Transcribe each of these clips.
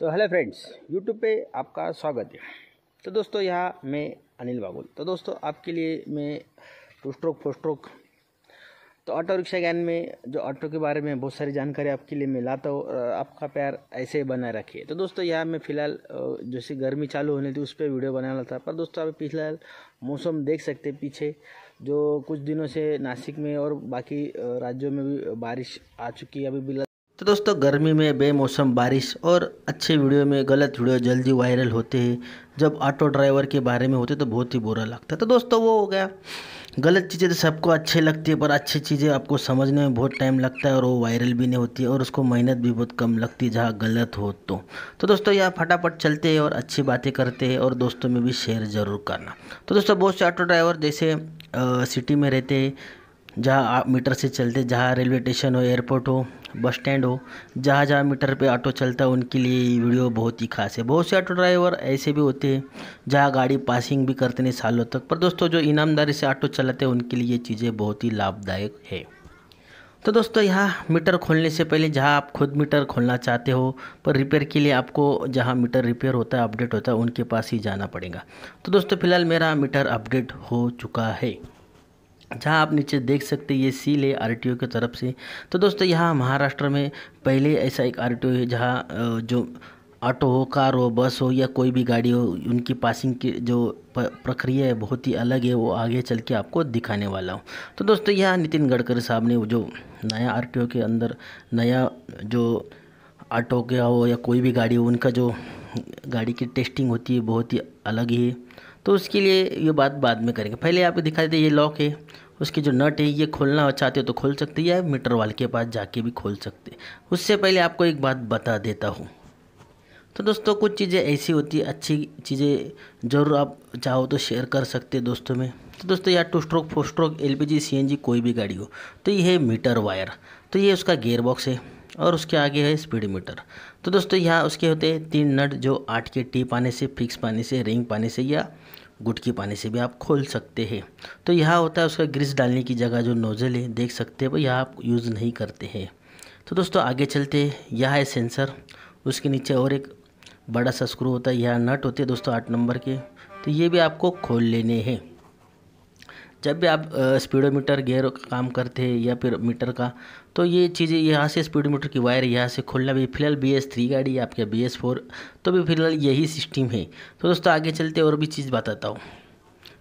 तो hello friends YouTube पे आपका स्वागत है तो दोस्तों यहाँ मैं अनिल बागुल तो दोस्तों आपके लिए मैं टू स्ट्रोक फोर स्ट्रोक तो ऑटो रिक्शा ज्ञान में जो ऑटो के बारे में बहुत सारी जानकारी आपके लिए मैं लाता हूँ आपका प्यार ऐसे ही बनाए रखिए तो दोस्तों यहाँ मैं फ़िलहाल जैसे गर्मी चालू होने थी उस पर वीडियो बनाना था पर दोस्तों आप फिलहाल मौसम देख सकते पीछे जो कुछ दिनों से नासिक में और बाकी राज्यों में भी बारिश आ चुकी है अभी बिल तो दोस्तों गर्मी में बेमौसम बारिश और अच्छे वीडियो में गलत वीडियो जल्दी वायरल होते हैं जब ऑटो ड्राइवर के बारे में होते तो बहुत ही बुरा लगता है तो दोस्तों वो हो गया गलत चीज़ें तो सबको अच्छे लगती है पर अच्छी चीज़ें आपको समझने में बहुत टाइम लगता है और वो वायरल भी नहीं होती और उसको मेहनत भी बहुत कम लगती है जहाँ गलत हो तो तो दोस्तों यहाँ फटाफट चलते हैं और अच्छी बातें करते हैं और दोस्तों में भी शेयर ज़रूर करना तो दोस्तों बहुत से ऑटो ड्राइवर जैसे सिटी में रहते हैं जहाँ आप मीटर से चलते जहाँ रेलवे स्टेशन हो एयरपोर्ट हो बस स्टैंड हो जहाँ जहाँ मीटर पे ऑटो चलता है उनके लिए ये वीडियो बहुत ही खास है बहुत से ऑटो ड्राइवर ऐसे भी होते हैं जहाँ गाड़ी पासिंग भी करते नहीं सालों तक पर दोस्तों जो ईमानदारी से ऑटो चलाते हैं उनके लिए ये चीज़ें बहुत ही लाभदायक है तो दोस्तों यहाँ मीटर खोलने से पहले जहाँ आप खुद मीटर खोलना चाहते हो पर रिपेयर के लिए आपको जहाँ मीटर रिपेयर होता है अपडेट होता है उनके पास ही जाना पड़ेगा तो दोस्तों फिलहाल मेरा मीटर अपडेट हो चुका है जहाँ आप नीचे देख सकते ये सील है आर की तरफ से तो दोस्तों यहाँ महाराष्ट्र में पहले ऐसा एक आर है जहाँ जो ऑटो हो कार हो बस हो या कोई भी गाड़ी हो उनकी पासिंग की जो प्रक्रिया है बहुत ही अलग है वो आगे चल के आपको दिखाने वाला हूँ तो दोस्तों यहाँ नितिन गडकरी साहब ने जो नया आर के अंदर नया जो ऑटो का हो या कोई भी गाड़ी हो उनका जो गाड़ी की टेस्टिंग होती है बहुत ही अलग ही है तो उसके लिए ये बात बाद में करेंगे पहले आपको दिखा देते ये लॉक है उसके जो नट है ये खोलना चाहते हो तो खोल सकते या मीटर वाले के पास जाके भी खोल सकते उससे पहले आपको एक बात बता देता हूँ तो दोस्तों कुछ चीज़ें ऐसी होती है अच्छी चीज़ें ज़रूर आप चाहो तो शेयर कर सकते हैं दोस्तों में तो दोस्तों यार two stroke four stroke L P कोई भी गाड़ी हो तो ये है मीटर वायर तो ये उसका गेयर बॉक्स है और उसके आगे है स्पीड मीटर तो दोस्तों यहाँ उसके होते हैं तीन नट जो आठ के टी पाने से फिक्स पाने से रिंग पाने से या गुटकी पाने से भी आप खोल सकते हैं तो यहाँ होता है उसका ग्रीस डालने की जगह जो नोज़ल है देख सकते हैं वो यहाँ आप यूज़ नहीं करते हैं तो दोस्तों आगे चलते यह है सेंसर उसके नीचे और एक बड़ा सा स्क्रू होता है यह नट होते हैं दोस्तों आठ नंबर के तो ये भी आपको खोल लेने हैं जब भी आप स्पीडोमीटर गियर काम करते हैं या फिर मीटर का तो ये चीज़ें यहाँ से स्पीडोमीटर की वायर यहाँ से खोलना भी फिलहाल बी एस थ्री गाड़ी या आपके बी एस फोर तो भी फिलहाल यही सिस्टम है तो दोस्तों आगे चलते और भी चीज़ बताता हूँ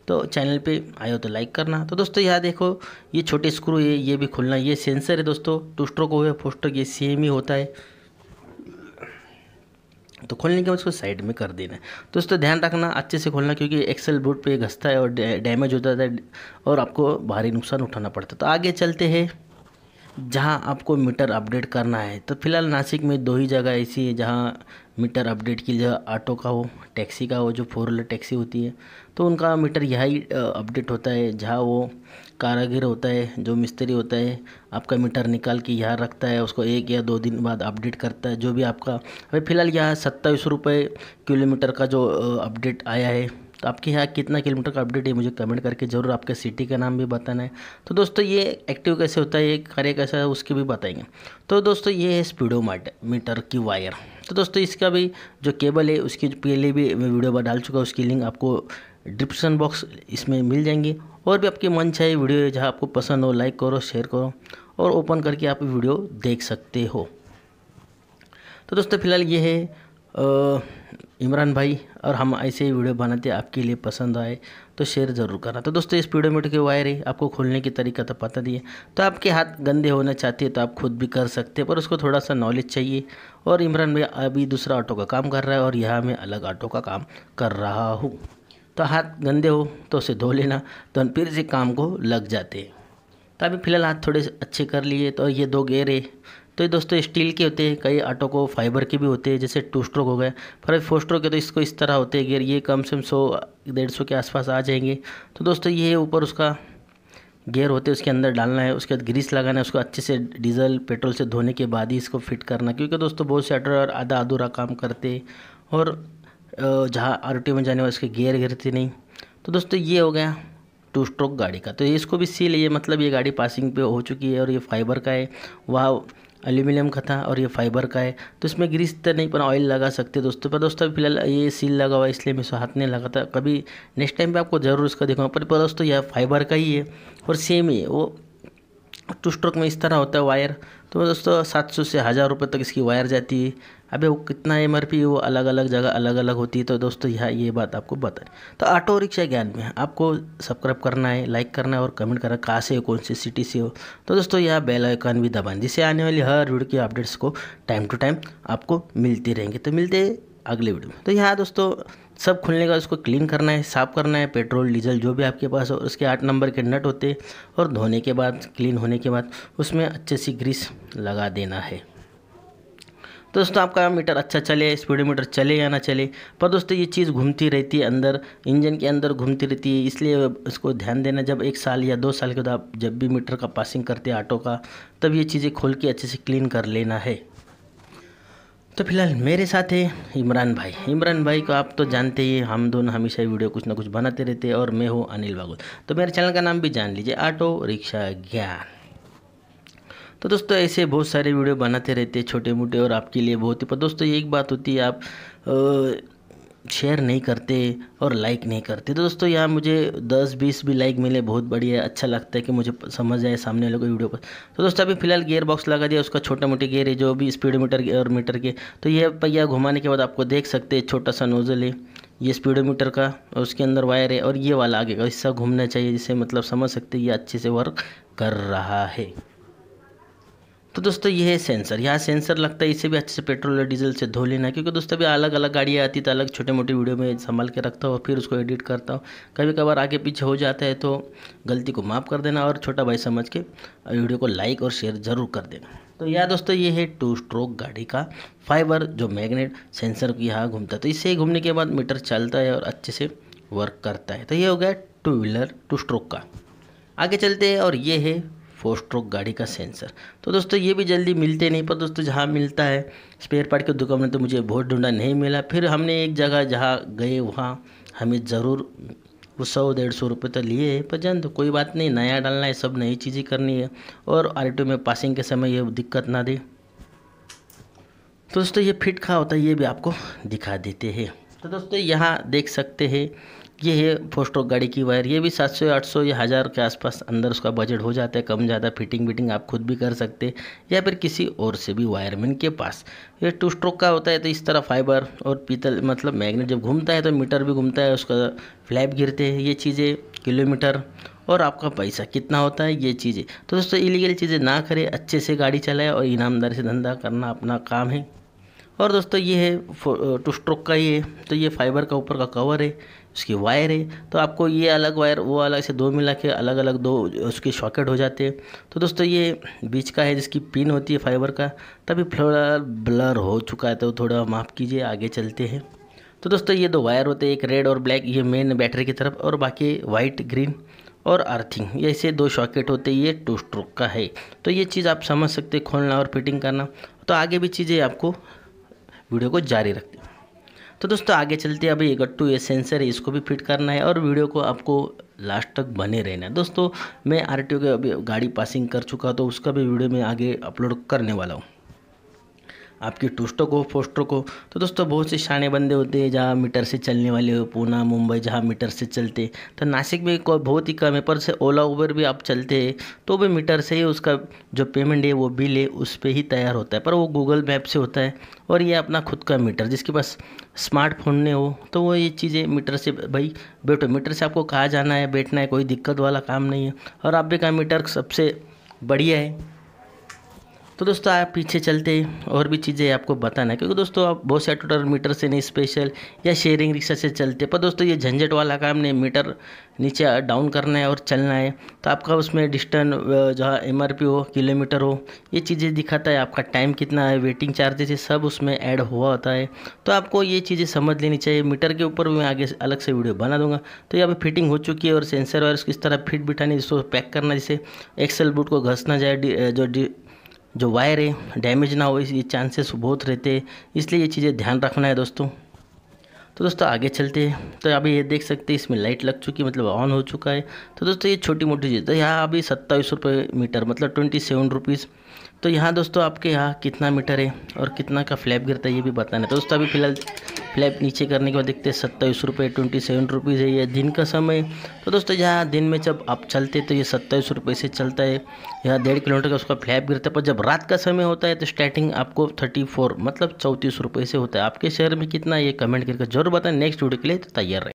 तो चैनल पे आए हो तो लाइक करना तो दोस्तों यहाँ देखो ये छोटे स्क्रू है ये भी खुलना ये सेंसर है दोस्तों टू स्ट्रोक हो गया फोर स्ट्रोक ये सेम ही होता है तो खोलने के बाद उसको साइड में कर देना है तो उसको ध्यान रखना अच्छे से खोलना क्योंकि एक्सेल बोर्ड पे घसता है और डैमेज हो जाता है और आपको भारी नुकसान उठाना पड़ता है तो आगे चलते हैं जहां आपको मीटर अपडेट करना है तो फिलहाल नासिक में दो ही जगह ऐसी है जहां मीटर अपडेट की जगह ऑटो का हो टैक्सी का हो जो फोर व्हीलर टैक्सी होती है तो उनका मीटर यही अपडेट होता है जहाँ वो कारागिर होता है जो मिस्त्री होता है आपका मीटर निकाल के यहाँ रखता है उसको एक या दो दिन बाद अपडेट करता है जो भी आपका अभी फ़िलहाल यहाँ सत्ताईस रुपये किलोमीटर का जो अपडेट आया है तो आपके यहाँ कितना किलोमीटर का अपडेट है मुझे कमेंट करके ज़रूर आपके सिटी का नाम भी बताना है तो दोस्तों ये एक्टिव कैसे होता है ये कार्य कैसा है उसके भी बताएंगे तो दोस्तों ये है स्पीडो मीटर की वायर तो दोस्तों इसका भी जो केबल है उसकी पहले भी मैं वीडियो पर डाल चुका हूँ उसकी लिंक आपको डिस्क्रिप्शन बॉक्स इसमें मिल जाएंगी और भी आपकी मन वीडियो है जहाँ आपको पसंद हो लाइक करो शेयर करो और ओपन करके आप वीडियो देख सकते हो तो दोस्तों फिलहाल ये है इमरान भाई और हम ऐसे ही वीडियो बनाते आपके लिए पसंद आए तो शेयर ज़रूर करना तो दोस्तों इस वीडियो में के वायर है आपको खोलने की तरीका तो पता दिए तो आपके हाथ गंदे होना चाहते हैं तो आप खुद भी कर सकते हैं पर उसको थोड़ा सा नॉलेज चाहिए और इमरान भाई अभी दूसरा ऑटो का काम कर रहा है और यहाँ मैं अलग ऑटो का काम कर रहा हूँ तो हाथ गंदे हो तो उसे धो लेना तो फिर से काम को लग जाते हैं तो अभी फ़िलहाल हाथ थोड़े अच्छे कर लिए तो ये दो गेरे तो ये दोस्तों स्टील के होते हैं कई आटो को फाइबर के भी होते हैं जैसे टू स्ट्रोक हो गए पर फोर स्ट्रोक के तो इसको इस तरह होते हैं गियर ये कम से कम सौ डेढ़ सौ के आसपास आ जाएंगे तो दोस्तों ये ऊपर उसका गेयर होते उसके अंदर डालना है उसके बाद ग्रीस लगाना है उसको अच्छे से डीजल पेट्रोल से धोने के बाद ही इसको फिट करना क्योंकि दोस्तों बहुत से आटो आधा अधूरा काम करते और जहाँ आर में जाने वाले उसके गेयर गिरती नहीं तो दोस्तों ये हो गया टू स्ट्रोक गाड़ी का तो इसको भी सील है ये मतलब ये गाड़ी पासिंग पे हो चुकी है और ये फाइबर का है वह एल्यूमिनियम का था और ये फाइबर का है तो इसमें ग्रीस तो नहीं पर ऑयल लगा सकते दोस्तों पर दोस्तों फिलहाल ये सील लगा हुआ है इसलिए मैं इसको हाथ नहीं लगा था कभी नेक्स्ट टाइम पे आपको ज़रूर इसका देखूँगा पर, पर दोस्तों यह फाइबर का ही है और सेम ही है वो टू स्ट्रोक में इस तरह होता है वायर तो दोस्तों सात सौ से हज़ार रुपये तक इसकी वायर जाती है अबे वो कितना एम वो अलग अलग जगह अलग अलग होती है तो दोस्तों यह ये बात आपको बताएं तो ऑटो रिक्शा ज्ञान में आपको सब्सक्राइब करना है लाइक करना है और कमेंट करना कहाँ से हो कौन सी सिटी से हो तो दोस्तों यह बेल आइकन भी दबाएं जिससे आने वाली हर वीडियो की अपडेट्स को टाइम टू टाइम आपको मिलती रहेंगे तो मिलते अगले वीडियो में तो यहाँ दोस्तों सब खुलने का उसको क्लीन करना है साफ़ करना है पेट्रोल डीजल जो भी आपके पास हो उसके आठ नंबर के नट होते हैं और धोने के बाद क्लीन होने के बाद उसमें अच्छे सी ग्रीस लगा देना है तो दोस्तों आपका मीटर अच्छा चले स्पीडोमीटर चले या ना चले पर दोस्तों ये चीज़ घूमती रहती है अंदर इंजन के अंदर घूमती रहती है इसलिए इसको ध्यान देना जब एक साल या दो साल के बाद आप जब भी मीटर का पासिंग करते हैं ऑटो का तब ये चीज़ें खोल के अच्छे से क्लीन कर लेना है तो फिलहाल मेरे साथ है इमरान भाई इमरान भाई को आप तो जानते ही हम दोनों हमेशा ही वीडियो कुछ ना कुछ बनाते रहते हैं और मैं हूँ अनिल बागुल तो मेरे चैनल का नाम भी जान लीजिए ऑटो रिक्शा ज्ञान तो दोस्तों ऐसे बहुत सारे वीडियो बनाते रहते हैं छोटे मोटे और आपके लिए बहुत ही पर दोस्तों एक बात होती है आप शेयर नहीं करते और लाइक नहीं करते तो दोस्तों यहाँ मुझे 10-20 भी लाइक मिले बहुत बढ़िया अच्छा लगता है कि मुझे समझ आए सामने वाले को वीडियो पर तो दोस्तों अभी फिलहाल गियर बॉक्स लगा दिया उसका छोटा मोटे गियर है जो भी स्पीड मीटर और मीटर के तो ये पहिया घुमाने के बाद आपको देख सकते हैं छोटा सा नोज़ल है ये स्पीडोमीटर का और उसके अंदर वायर है और ये वाला आगे का हिस्सा घूमना चाहिए जिसे मतलब समझ सकते ये अच्छे से वर्क कर रहा है तो दोस्तों ये है सेंसर यहाँ सेंसर लगता है इसे भी अच्छे से पेट्रोल और डीजल से धो लेना क्योंकि दोस्तों अभी अलग अलग गाड़ियाँ आती तो अलग छोटे मोटे वीडियो में संभाल के रखता हूँ और फिर उसको एडिट करता हूँ कभी कभार आगे पीछे हो जाता है तो गलती को माफ़ कर देना और छोटा भाई समझ के वीडियो को लाइक और शेयर ज़रूर कर देना तो यह दोस्तों ये है टू स्ट्रोक गाड़ी का फाइबर जो मैग्नेट सेंसर यहाँ घूमता है तो इसे घूमने के बाद मीटर चलता है और अच्छे से वर्क करता है तो ये हो गया टू व्हीलर टू स्ट्रोक का आगे चलते हैं और ये है फोर स्ट्रोक गाड़ी का सेंसर तो दोस्तों ये भी जल्दी मिलते नहीं पर दोस्तों जहाँ मिलता है स्पेयर पार्ट की दुकान में तो मुझे बहुत ढूंढा नहीं मिला फिर हमने एक जगह जहाँ गए वहाँ हमें ज़रूर वो सौ डेढ़ सौ रुपये तो लिए है पर जान तो कोई बात नहीं नया डालना है सब नई चीज़ें करनी है और आर में पासिंग के समय ये दिक्कत ना दे तो दोस्तों ये फिट खा होता है ये भी आपको दिखा देते हैं तो दोस्तों यहाँ देख सकते हैं ये है फोस्टोक गाड़ी की वायर ये भी 700 800 या हज़ार के आसपास अंदर उसका बजट हो जाता है कम ज़्यादा फिटिंग विटिंग आप खुद भी कर सकते या फिर किसी और से भी वायरमैन के पास ये टू स्ट्रोक का होता है तो इस तरह फाइबर और पीतल मतलब मैग्नेट जब घूमता है तो मीटर भी घूमता है उसका फ्लैप गिरते हैं ये चीज़ें किलोमीटर और आपका पैसा कितना होता है ये चीज़ें तो दोस्तों इलीगल चीज़ें ना करें अच्छे से गाड़ी चलाएं और ईनामदारी से धंधा करना अपना काम है और दोस्तों ये है टू स्ट्रोक का ये तो ये फाइबर का ऊपर का कवर है उसकी वायर है तो आपको ये अलग वायर वो अलग से दो मिला के अलग अलग दो उसके शॉकेट हो जाते हैं तो दोस्तों ये बीच का है जिसकी पिन होती है फाइबर का तभी थोड़ा ब्लर हो चुका है तो थोड़ा माफ़ कीजिए आगे चलते हैं तो दोस्तों ये दो वायर होते हैं एक रेड और ब्लैक ये मेन बैटरी की तरफ और बाकी वाइट ग्रीन और अर्थिंग ऐसे दो शॉकेट होते ये टू स्ट्रोक का है तो ये चीज़ आप समझ सकते खोलना और फिटिंग करना तो आगे भी चीज़ें आपको वीडियो को जारी रखते हैं तो दोस्तों आगे चलते अभी गट्टू ये सेंसर है इसको भी फिट करना है और वीडियो को आपको लास्ट तक बने रहना है दोस्तों मैं आर के अभी गाड़ी पासिंग कर चुका तो उसका भी वीडियो मैं आगे अपलोड करने वाला हूँ आपकी टूस्टोक हो फोस्टोक हो तो दोस्तों बहुत से शाने बंदे होते हैं जहाँ मीटर से चलने वाले हो पूना मुंबई जहाँ मीटर से चलते तो नासिक में बहुत ही कम है पर से ओला उबर भी आप चलते हैं तो भी मीटर से ही उसका जो पेमेंट है वो बिल है उस पर ही तैयार होता है पर वो गूगल मैप से होता है और ये अपना खुद का मीटर जिसके पास स्मार्टफोन ने हो तो वो ये चीज़ें मीटर से भाई बैठो मीटर से आपको कहाँ जाना है बैठना है कोई दिक्कत वाला काम नहीं है और आप भी का मीटर सबसे बढ़िया है तो दोस्तों आप पीछे चलते और भी चीज़ें आपको बताना है क्योंकि दोस्तों आप बहुत से टोटल मीटर से नहीं स्पेशल या शेयरिंग रिक्शा से चलते पर दोस्तों ये झंझट वाला काम नहीं मीटर नीचे डाउन करना है और चलना है तो आपका उसमें डिस्टेंस जहाँ एम हो किलोमीटर हो ये चीज़ें दिखाता है आपका टाइम कितना है वेटिंग चार्जेस ये सब उसमें ऐड हुआ होता है तो आपको ये चीज़ें समझ लेनी चाहिए मीटर के ऊपर मैं आगे अलग से वीडियो बना दूंगा तो यहाँ पर फिटिंग हो चुकी है और सेंसर वायरस किस तरह फिट बिठानी जिसको पैक करना जैसे एक्सेल बूट को घसना जाए जो जो वायर है डैमेज ना हो ये चांसेस बहुत रहते हैं इसलिए ये चीज़ें ध्यान रखना है दोस्तों तो दोस्तों आगे चलते हैं तो अभी ये देख सकते हैं इसमें लाइट लग चुकी मतलब ऑन हो चुका है तो दोस्तों ये छोटी मोटी चीज़ तो यहाँ अभी सत्ताईस रुपये मीटर मतलब ट्वेंटी सेवन रुपीज़ तो यहाँ दोस्तों आपके यहाँ कितना मीटर है और कितना का फ्लैप गिरता है ये भी बताना है तो दोस्तों अभी फ़िलहाल फ्लैप नीचे करने के बाद देखते हैं सत्ताईस रुपये ट्वेंटी सेवन रुपीज़ है यह दिन का समय तो दोस्तों यहाँ दिन में जब आप चलते तो ये सत्ताईस रुपये से चलता है यहाँ डेढ़ किलोमीटर का उसका फ्लैप गिरता है पर जब रात का समय होता है तो स्टार्टिंग आपको थर्टी फोर मतलब चौंतीस रुपये से होता है आपके शहर में कितना ये कमेंट करके जरूर बताएं नेक्स्ट वीडियो के लिए तो तैयार रहें